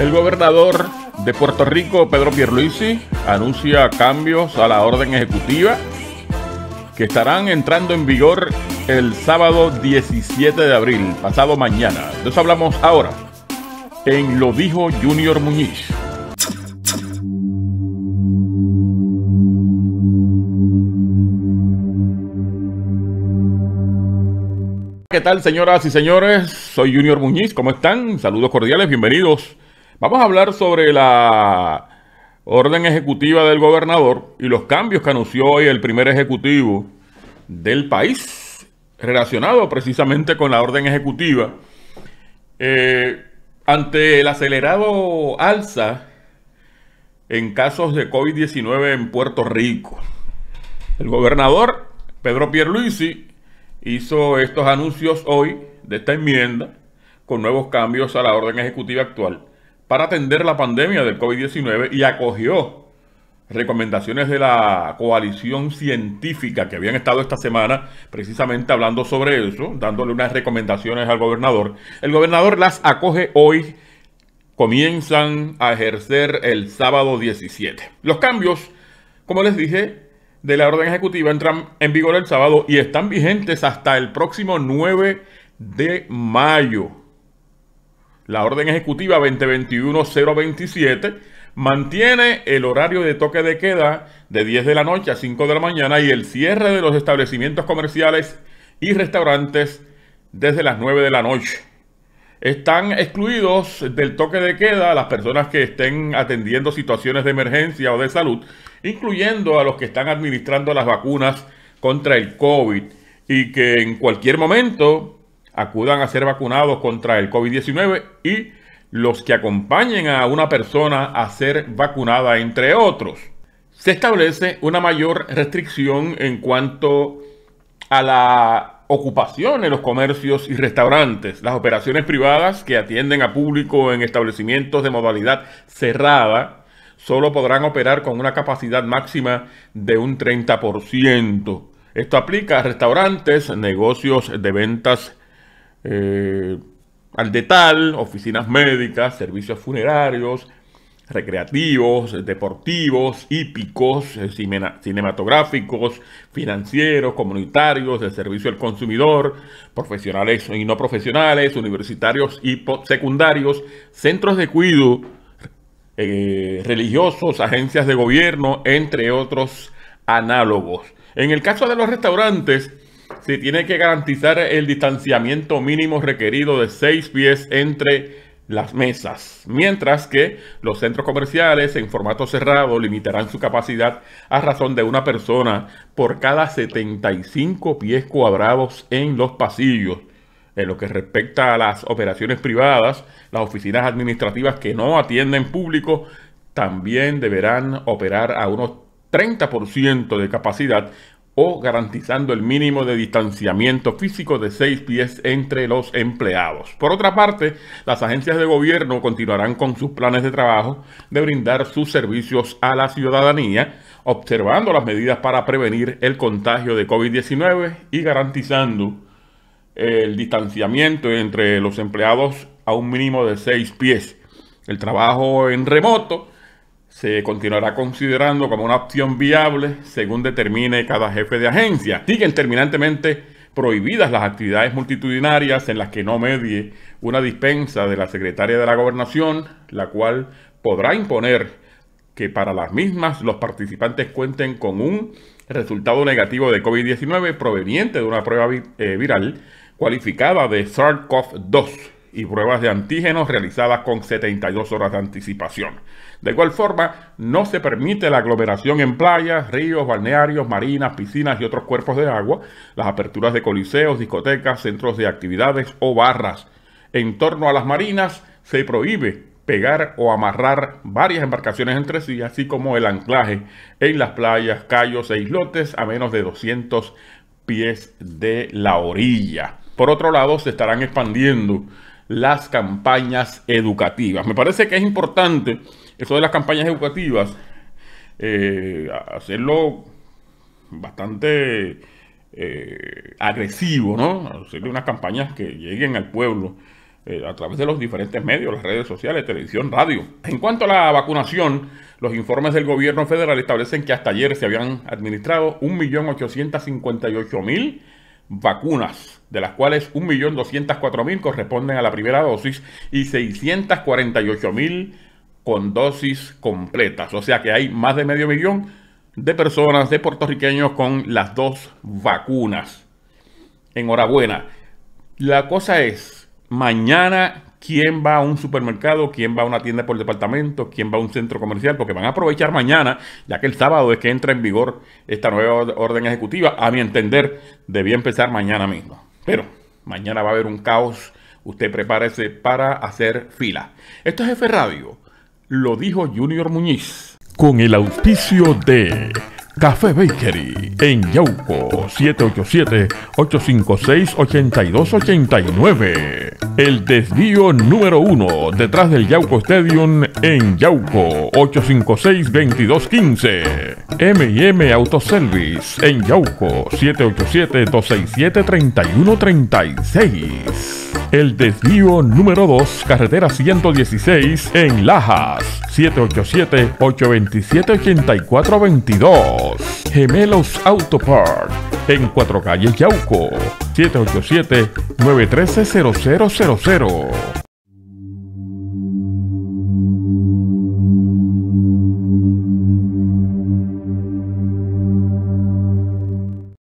El gobernador de Puerto Rico, Pedro Pierluisi, anuncia cambios a la orden ejecutiva que estarán entrando en vigor el sábado 17 de abril, pasado mañana. De hablamos ahora en Lo dijo Junior Muñiz. ¿Qué tal, señoras y señores? Soy Junior Muñiz, ¿cómo están? Saludos cordiales, bienvenidos Vamos a hablar sobre la orden ejecutiva del gobernador y los cambios que anunció hoy el primer ejecutivo del país relacionado precisamente con la orden ejecutiva. Eh, ante el acelerado alza en casos de COVID-19 en Puerto Rico, el gobernador Pedro Pierluisi hizo estos anuncios hoy de esta enmienda con nuevos cambios a la orden ejecutiva actual para atender la pandemia del COVID-19 y acogió recomendaciones de la coalición científica que habían estado esta semana precisamente hablando sobre eso, dándole unas recomendaciones al gobernador. El gobernador las acoge hoy, comienzan a ejercer el sábado 17. Los cambios, como les dije, de la orden ejecutiva entran en vigor el sábado y están vigentes hasta el próximo 9 de mayo. La orden ejecutiva 2021-027 mantiene el horario de toque de queda de 10 de la noche a 5 de la mañana y el cierre de los establecimientos comerciales y restaurantes desde las 9 de la noche. Están excluidos del toque de queda las personas que estén atendiendo situaciones de emergencia o de salud, incluyendo a los que están administrando las vacunas contra el COVID y que en cualquier momento acudan a ser vacunados contra el COVID-19 y los que acompañen a una persona a ser vacunada, entre otros. Se establece una mayor restricción en cuanto a la ocupación en los comercios y restaurantes, las operaciones privadas que atienden a público en establecimientos de modalidad cerrada, solo podrán operar con una capacidad máxima de un 30%. Esto aplica a restaurantes, negocios de ventas eh, al detal, oficinas médicas, servicios funerarios, recreativos, deportivos, hípicos, eh, cinematográficos, financieros, comunitarios, de servicio al consumidor, profesionales y no profesionales, universitarios y secundarios, centros de cuidado, eh, religiosos, agencias de gobierno, entre otros análogos. En el caso de los restaurantes, se tiene que garantizar el distanciamiento mínimo requerido de 6 pies entre las mesas, mientras que los centros comerciales en formato cerrado limitarán su capacidad a razón de una persona por cada 75 pies cuadrados en los pasillos. En lo que respecta a las operaciones privadas, las oficinas administrativas que no atienden público también deberán operar a unos 30% de capacidad o garantizando el mínimo de distanciamiento físico de seis pies entre los empleados. Por otra parte, las agencias de gobierno continuarán con sus planes de trabajo de brindar sus servicios a la ciudadanía, observando las medidas para prevenir el contagio de COVID-19 y garantizando el distanciamiento entre los empleados a un mínimo de seis pies. El trabajo en remoto se continuará considerando como una opción viable según determine cada jefe de agencia. Siguen terminantemente prohibidas las actividades multitudinarias en las que no medie una dispensa de la secretaria de la gobernación, la cual podrá imponer que para las mismas los participantes cuenten con un resultado negativo de COVID-19 proveniente de una prueba eh, viral cualificada de SARS-CoV-2 y pruebas de antígenos realizadas con 72 horas de anticipación. De igual forma, no se permite la aglomeración en playas, ríos, balnearios, marinas, piscinas y otros cuerpos de agua, las aperturas de coliseos, discotecas, centros de actividades o barras. En torno a las marinas se prohíbe pegar o amarrar varias embarcaciones entre sí, así como el anclaje en las playas, callos e islotes a menos de 200 pies de la orilla. Por otro lado, se estarán expandiendo las campañas educativas. Me parece que es importante eso de las campañas educativas, eh, hacerlo bastante eh, agresivo, ¿no? Hacerle unas campañas que lleguen al pueblo eh, a través de los diferentes medios, las redes sociales, televisión, radio. En cuanto a la vacunación, los informes del gobierno federal establecen que hasta ayer se habían administrado 1.858.000 vacunas, de las cuales 1.204.000 corresponden a la primera dosis y 648.000 con dosis completas. O sea que hay más de medio millón de personas, de puertorriqueños con las dos vacunas. Enhorabuena. La cosa es, mañana quién va a un supermercado, quién va a una tienda por departamento, quién va a un centro comercial, porque van a aprovechar mañana, ya que el sábado es que entra en vigor esta nueva orden ejecutiva, a mi entender, debía empezar mañana mismo. Pero mañana va a haber un caos, usted prepárese para hacer fila. Esto es F Radio, lo dijo Junior Muñiz. Con el auspicio de... Café Bakery en Yauco 787-856-8289. El desvío número uno detrás del Yauco Stadium en Yauco 856-2215. MM Service, en Yauco 787-267-3136. El desvío número 2, carretera 116 en Lajas, 787-827-8422. Gemelos Auto Park, en Cuatro Calles Yauco, 787-913-0000.